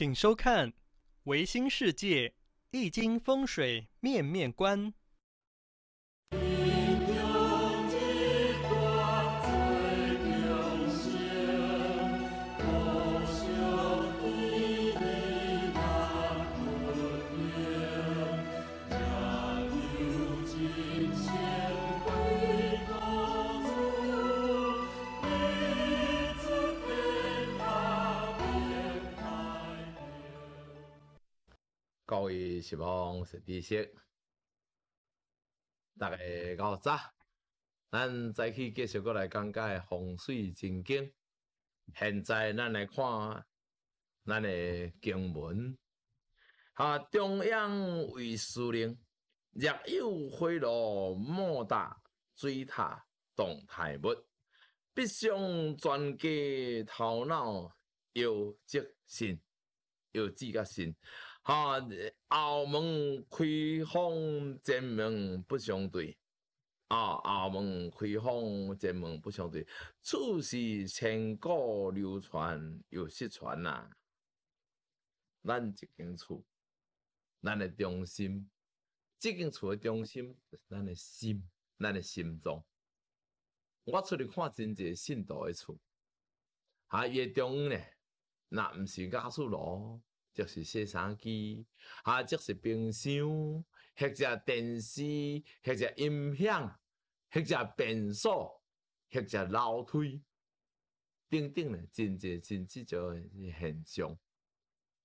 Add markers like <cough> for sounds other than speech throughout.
请收看《维新世界易经风水面面观》。教育是望是知识。大家午早，咱早起继续过来讲解风水真经。现在咱来看咱的经文。啊，中央为司令，若有贿赂莫大，水塔动态物，必想专家头脑有智信，有智甲信。哈！澳门开放，前门不相对；啊，澳门开放，前门不相对。此是千古流传，又失传啦。咱一间厝，咱的中心，这间厝的中心，就是咱的心，咱的心脏。我出去看真侪信徒的厝，啊，伊的中呢，若毋是家属楼。就是洗衫机，啊，就是冰箱，或者电视，或者音响，或者变数，或者楼梯，等等，真真真之种现象。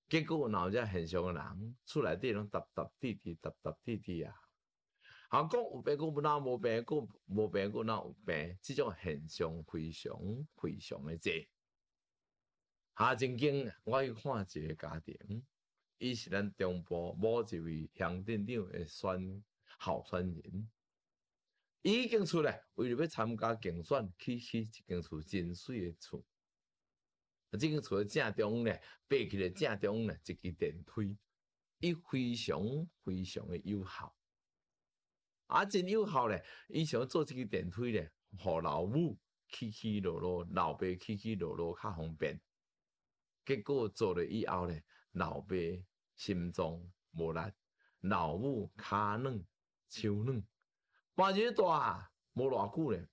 结果闹只现象的人，出来底拢沓沓滴滴，沓沓滴滴啊！啊，讲有病讲无病，无病讲无病讲有病，即种现象非常非常的多。下曾经，我去看一个家庭，伊是咱中部某一位乡镇长的选候选人，伊经厝来为了要参加竞选，起起一间厝真水的厝。啊，即间厝正中呢，爬起来正中呢，一个电梯，伊非常非常的友好。啊，真友好呢！伊想做即个电梯呢，互老母起起落落，老爸起起落落较方便。结果做了以后呢，老爸心脏无力，老母骹软手软。半日大无偌久咧，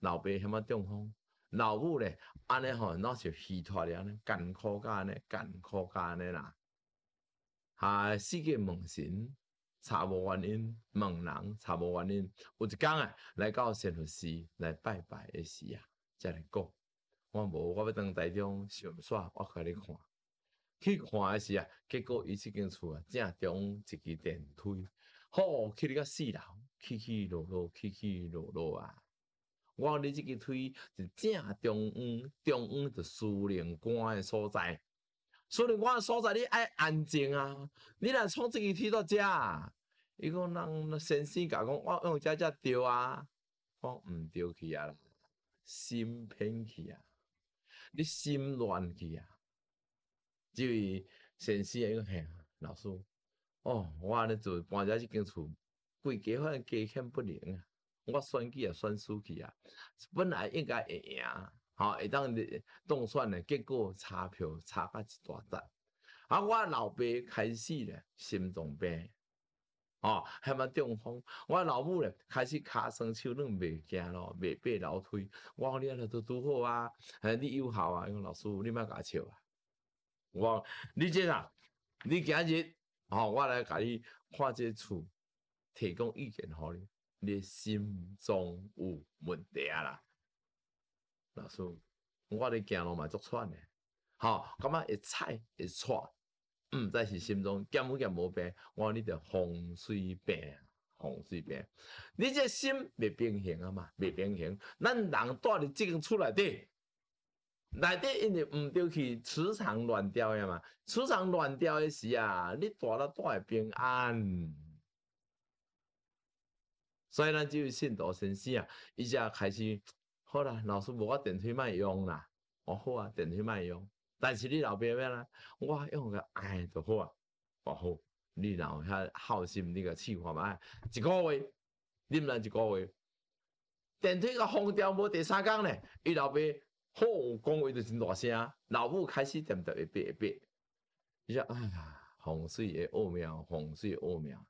老爸险啊中风，老母咧安尼吼，那是虚脱了，干安尼，艰苦枯安尼啦。啊，四界问神查无原因，问人查无原因。有一天啊，来到神佛寺来拜拜的时啊，才来讲。我无，我要当台中上耍，我甲你看。去看诶时啊，结果伊即间厝啊，正中一支电梯，吼，去甲四楼，起起落落，起起落落啊。我你即支腿是正中央，中央是司令官诶所在。司令官诶所在，你爱安静啊。你若创即支梯在遮，伊讲人先生甲讲我用遮遮着啊，讲毋着去啊，心偏去啊。你心乱去啊！位先生一个吓，老师，哦，我安尼做搬只一间厝，规家伙价钱不灵啊，我选举也选输去啊，本来应该会赢啊，吼，会当当选的，结果差票差甲一大截，啊，我老爸开始了心脏病。哦，还 <laughs> 问中风，我老母咧开始卡双手，拢未惊咯，未爬楼梯。我讲你啊都拄好啊，哎，你有效啊。伊讲老师，你莫甲笑啊。我，你即啊，你今日，吼，我来甲你看这厝，提供意见互你。你心中有问题啊啦。老师，我咧行路嘛足喘的，吼，感觉会踩会喘。毋知是心中见无见无病，我你着风水病，风水病。你这心未平衡啊嘛，未平衡。咱人住伫即间厝内底，内底因为毋着去磁场乱掉呀嘛，磁场乱掉诶时啊，你住了住会平安。所以咱只有信道先生啊，伊则开始好啦，老师无我电梯卖用啦，我好啊，电梯卖用。但是你老爸咩啦？我用个爱就好啊，不好。你然后遐孝心，你个气话嘛，一个月，你不然一个月，电梯个空调无第三天呢，伊老爸吼讲话就真大声，老母开始一喋一喋。你说哎呀，风水的奥妙，风水奥妙。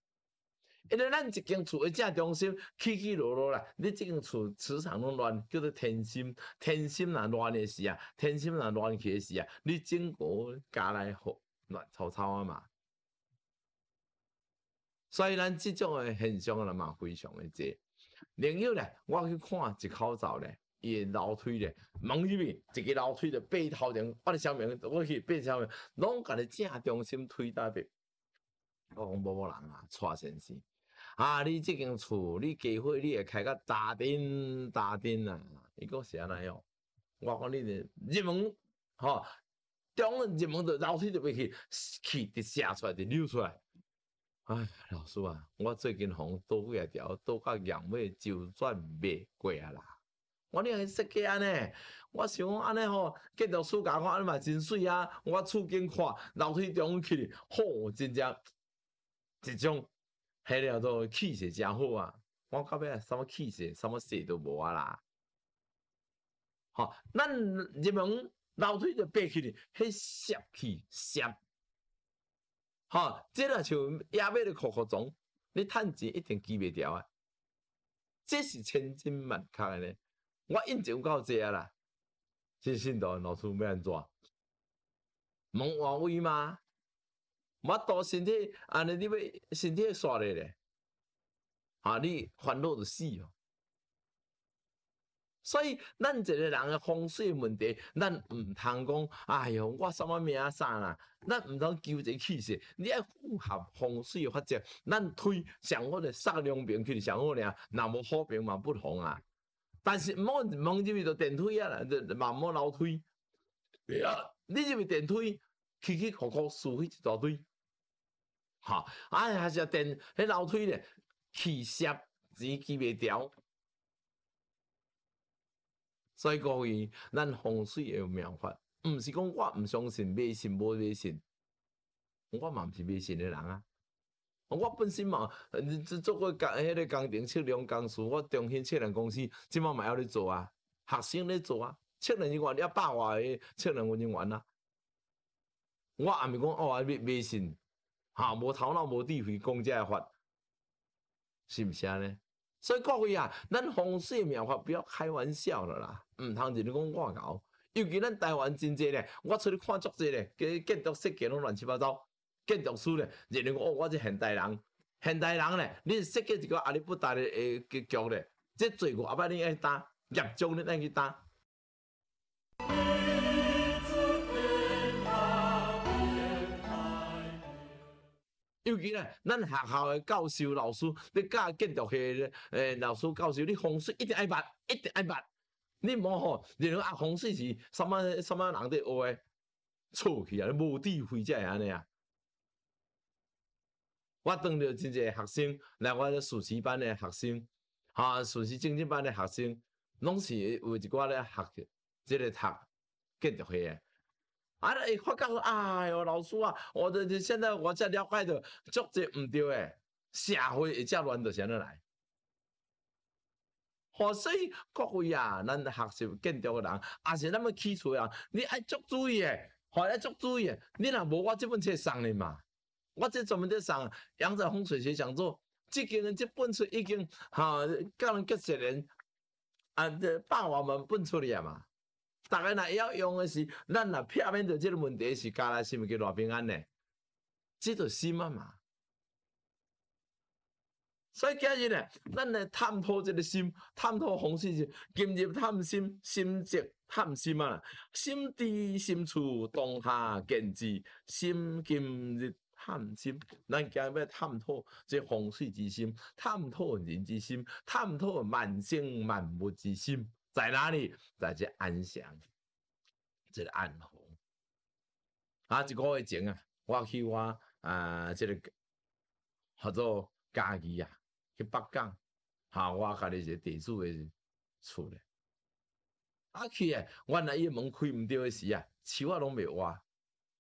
因为咱一间厝一正中心，起起落落啦。你即间厝磁场拢乱，叫做天心，天心若乱诶时啊，天心若乱起嘅时啊。你整个家内好乱糟糟啊嘛。所以咱即种诶现象啦嘛，非常诶多。另外咧，我去看一口罩咧，伊楼梯咧，门入面一个楼梯就白头顶，我咧想问，我去白想问，拢甲你正中心推大去，我讲无某人啊，蔡先生。啊！你即间厝，你机会你会开到打顶打顶啊！伊讲是安尼哦？我讲你呢入门吼，中门入门就楼梯就袂去，气就射出来就溜出来。哎，老师啊，我最近吼多几条，多较硬尾周转袂过啊啦。我你安设计安尼，我想安尼吼，建筑师教我安尼嘛真水啊！我厝边看楼梯中去，吼，真正一种。配料都气势正好啊！我到尾什么气势、什么势都无啊啦！吼，咱入门楼梯就爬起嚟，去摄去摄，吼，即若像野马你裤裤脏，你趁钱一定记袂牢啊！这是千真万确的咧，我印象有够侪啊啦！新信徒老师要安怎？蒙我威吗？我到身体，啊！你啲咩身体刷咧咧？啊！你烦恼就死哦。所以，咱一个人个风水问题，咱毋通讲，哎哟，我什么名啥啦？咱毋通纠结起去。你爱符合风水法则，咱推上好就三两平去上好咧。那么好平嘛不同啊。但是冇冇入去就电梯啊啦，就盲目楼梯。不要，你入去电梯，起起壳壳，输去一大堆。哈，啊还是电，迄楼梯咧，气湿钱记袂调，所以各位，咱风水有妙法，毋是讲我毋相信迷信，无迷信，我嘛毋是迷信个人啊，我本身嘛，做过工，迄个工程测量公司，我重新测量公司，即满嘛要咧做啊，学生咧做啊，测量人员百外个测量人员啊，我也毋是讲哦，迷信。哈，无头脑、无智慧，讲这法，是毋是安尼？所以各位啊，咱风水妙法不要开玩笑了啦，毋通认为讲我牛。尤其咱台湾真济咧，我出去看足多咧，这建筑设计拢乱七八糟，建筑师咧认为讲哦，我是现代人，现代人咧，你是设计一个阿里不达的格局咧，这做外边你爱搭，业主，你爱去搭。尤其咧，咱学校嘅教授、老师，你教建筑系咧，诶，老师、教授，你风水一定爱捌，一定爱学。你无吼，你若学风水是啥物啥物人伫学诶？错去啊！你无智慧才会安尼啊！我当着真侪学生，来我咧暑期班嘅学生，哈，暑期政治班嘅学生，拢是有一挂咧学，即个读建筑系诶。啊！会发觉，哎哟，老师啊，我这现在我才了解的，足真毋对诶。社会会遮乱，着从哪来？所以各位啊，咱学习建筑的人，也是那么起厝啊，你爱足注意诶，还爱足注意诶。你若无我即本册送你嘛，我这专门在送《杨宅风水学讲座》。即间即本册已经哈教人介绍人，啊，这霸王们本出来嘛。大家若要用的是，咱若撇免着即个问题是，家来是毋叫大平安呢？即著心啊嘛。所以今日呢，咱来探讨即个心，探讨风水是今日探心，心即探心啊。心知心处当下见之，心今日探心，咱今日要探即这风水之心，探讨人之心，探讨万生万物之心。在哪里？在这安这个安和啊！一个月前啊，我去我啊，即个合作家己啊，去北港，哈，我家己一个地主的厝咧。啊去啊，原来伊门开毋着的时啊，树啊拢未挖，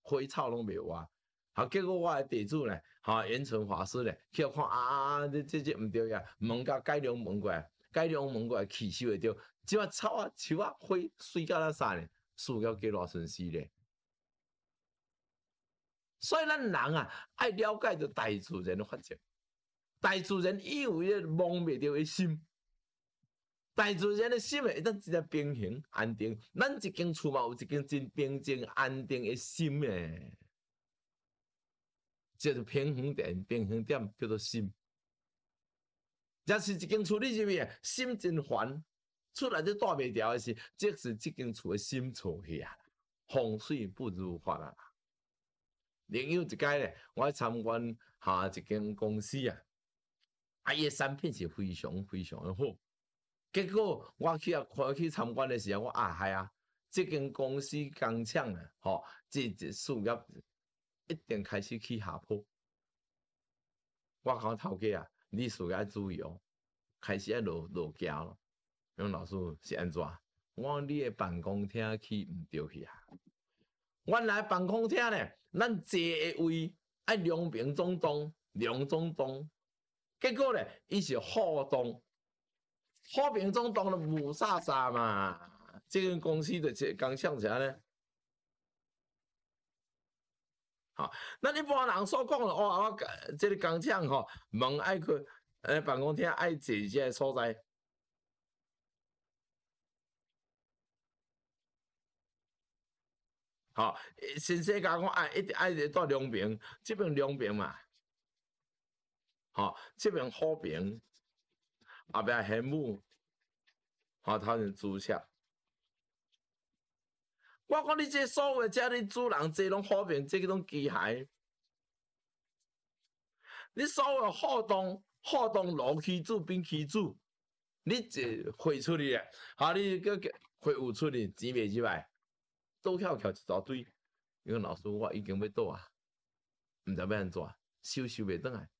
花草拢未挖，啊，结果我诶地主咧，哈，严纯华师咧，去看啊啊啊，你这这毋着呀，门甲改良门过。介蒙古来吸收会着，只话草啊、树啊、灰水甲那啥嘞，树要几偌损失咧。所以咱人啊，爱了解着大自然的法则。大自然伊有只摸袂着的心，大自然的心会当一只平衡、安定。咱一间厝嘛有一间真平静、安定的心诶，即是平衡点、平衡点叫做心。若是一间厝你是咩啊？心真烦，出来只大未调的是，即是这间厝的心错去啊。风水不如法啊。另有一间咧，我参观下一间公司啊，啊，伊的产品是非常非常的好。结果我去啊，去参观的时候，我啊，哎呀，这间公司工厂啊，吼，这这事业一定开始去下坡。我讲头家啊。你自家注意哦，开始爱落落价咯。杨老师是安怎？我讲你诶办公厅去毋着去啊？原来办公厅咧，咱坐诶位爱两边中东，两中中，结果咧，伊是好东，好边中东了木沙沙嘛。这个公司就这刚想啥咧？好，那一般人所讲了，哇，我这里工厂吼门爱去，诶，办公厅爱坐这些所在。好，新世界我爱一直爱到两边，这边两边嘛，好，这边后边阿伯黑木，好，头前住下。我讲你这所谓遮你主人这拢好便这个机械，你所谓活动活动老梯主平梯主，你这废出去嘞，啊你叫叫废物出去钱袂之外，都翘翘一大堆。因为老师我已经要倒啊，毋知要安怎，收收袂转来，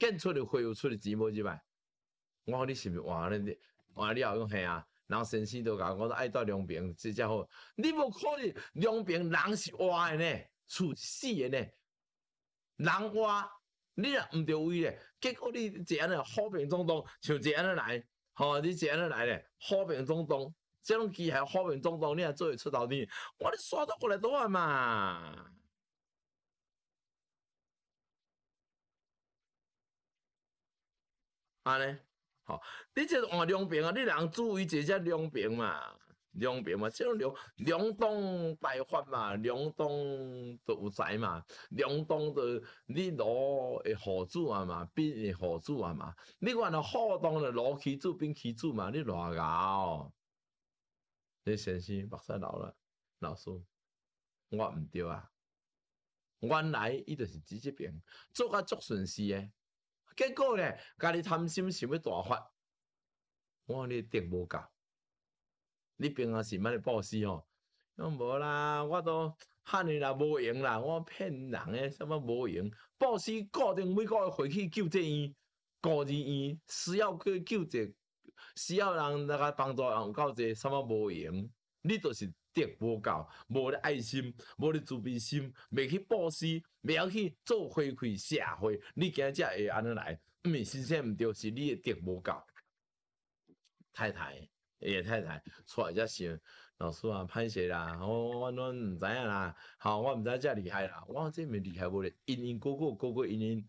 建出去废物出去钱冇之外，我讲你是毋是换你换了嘿啊。然后先生都讲，我都爱带两平，这家伙你无可能两平人是歪的呢，厝是死的呢。人歪，你若毋对位咧，结果你就安尼和平中中，像就安尼来，吼，你就安尼来咧，和平中中，种机还和平中中，你还做会出道呢？我你刷到过来多少嘛？安尼。好，你即换两平啊！你人注意一下两平嘛，两平嘛，即种两两栋大发嘛，两栋都有财嘛，两栋都你老会互助啊嘛，变会互助啊嘛。你讲了好当的老起住，变起住嘛，你偌熬哦！你先生目屎流了，老师，我毋对啊，原来伊就是即一边做甲足顺势诶。结果呢，家己贪心，想要大发，我讲你定无够。你平常时买咧报喜哦，那无啦，我都喊你啦无用啦，我骗人诶，什么无用？报喜固定每个月回去救济医院、孤儿院，需要去救济，需要人那个帮助人有够济，什么无用？你就是德无够，无咧爱心，无咧自卑心，未去布施，未去做回馈社会，你今仔才会安尼来。毋是心生毋着，是你德无够。太太，爷太太，出一只想，老师啊，歹势啦，我我我毋知影啦，吼，我毋知遮厉害啦，我真毋厉害，无咧，因因果果果果因因，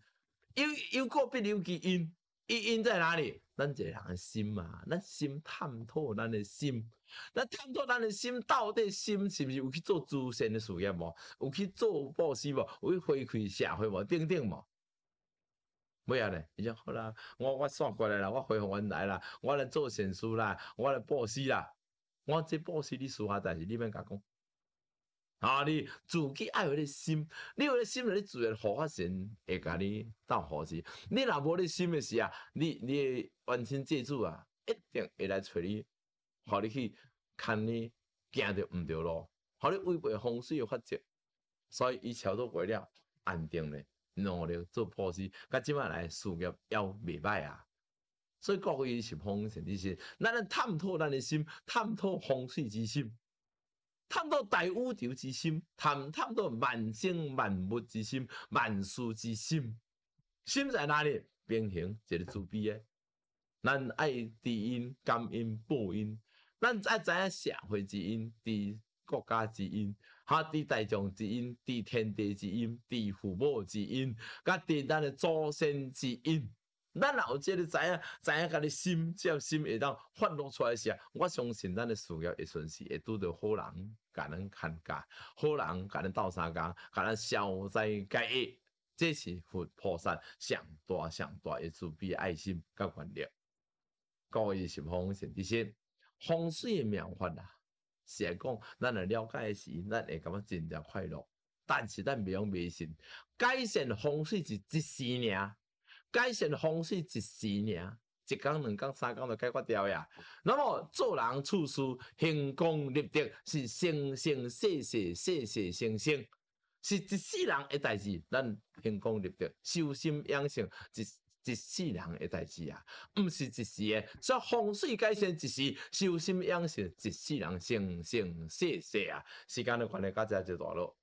又又个必有其阴。意因在哪里？咱一个人的心嘛，咱心探讨咱的心，咱探讨咱的心，到底心是不？是有去做祖先的事业无？有去做布施无？有去回馈社会无？等等无？袂啊嘞！伊讲好啦，我我算过来啦，我回原来啦，我来做善事啦，我来布施啦。我这布施你私下，代志，你免甲讲。啊！你自己爱有个心，你有个心，你自然好发生会甲你斗好事。你若无你心诶时啊，你你万幸借主啊，一定会来找你，互你去牵你行着毋对路，互你违背风水法则，所以伊超多贵了，安定咧，努力做破事，甲即来诶事业要袂歹啊。所以各位是风水之心，嗱，探讨咱诶心，探讨风水之心。探讨大宇宙之心，探探讨万生万物之心、万事之心。心在哪里？平衡个是慈悲。咱爱知音、感恩、报恩。咱爱知影社会之音、知国家之音、知大众之音、知天地之音、知父母之音，甲知咱诶祖先之音。咱老姐，你知影？知影，家己心只要心会当发乐出来时，我相信咱的事业会顺时会拄着好人，甲咱看家，好人甲咱斗相共，甲咱消灾解厄，这是佛菩萨上大上大的慈悲爱心甲关力。教义是风神之心，风水的妙法啦，是讲咱来了解时，咱会感觉真正快乐。但是咱未用迷信，改善风水是一时尔。改善风水一时尔，一工两工三工就解决掉呀。那么做人处事、行功立德是生生世世、世世生生，是一世人诶代志。咱行功立德、修心养性，一、一世人诶代志啊，毋是一时诶。所以风水改善一时，修心养性一世人生生世世啊，时间的关系到这就大咯。